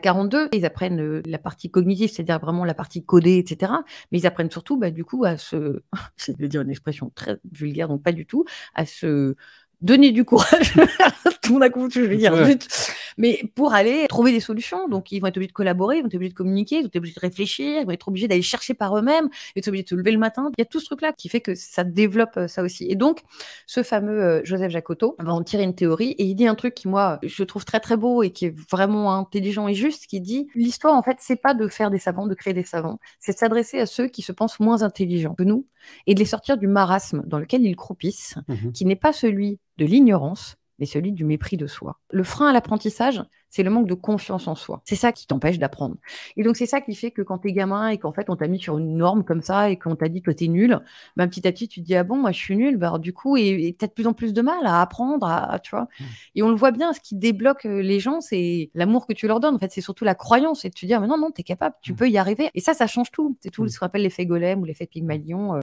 42, ils apprennent la partie cognitive, c'est-à-dire vraiment la partie codée, etc. Mais ils apprennent surtout, bah, du coup, à se, c'est de dire une expression très vulgaire, donc pas du tout, à se donner du courage. Tout le coup. je dire mais pour aller trouver des solutions. Donc, ils vont être obligés de collaborer, ils vont être obligés de communiquer, ils vont être obligés de réfléchir, ils vont être obligés d'aller chercher par eux-mêmes, ils vont être obligés de se lever le matin. Il y a tout ce truc-là qui fait que ça développe euh, ça aussi. Et donc, ce fameux euh, Joseph Jacotot va en tirer une théorie et il dit un truc qui, moi, je trouve très, très beau et qui est vraiment intelligent et juste, qui dit l'histoire, en fait, c'est pas de faire des savants, de créer des savants, c'est de s'adresser à ceux qui se pensent moins intelligents que nous et de les sortir du marasme dans lequel ils croupissent, mmh qui n'est pas celui de l'ignorance, mais celui du mépris de soi. Le frein à l'apprentissage, c'est le manque de confiance en soi. C'est ça qui t'empêche d'apprendre. Et donc, c'est ça qui fait que quand t'es gamin et qu'en fait, on t'a mis sur une norme comme ça et qu'on t'a dit que t'es nul, ben, petit à petit, tu te dis, ah bon, moi, je suis nul, bah, du coup, et t'as de plus en plus de mal à apprendre, à, tu vois. Mmh. Et on le voit bien, ce qui débloque euh, les gens, c'est l'amour que tu leur donnes. En fait, c'est surtout la croyance et de te dire, mais non, non, t'es capable, tu mmh. peux y arriver. Et ça, ça change tout. C'est tout mmh. ce qu'on appelle l'effet golem ou l'effet pygmalion. Euh.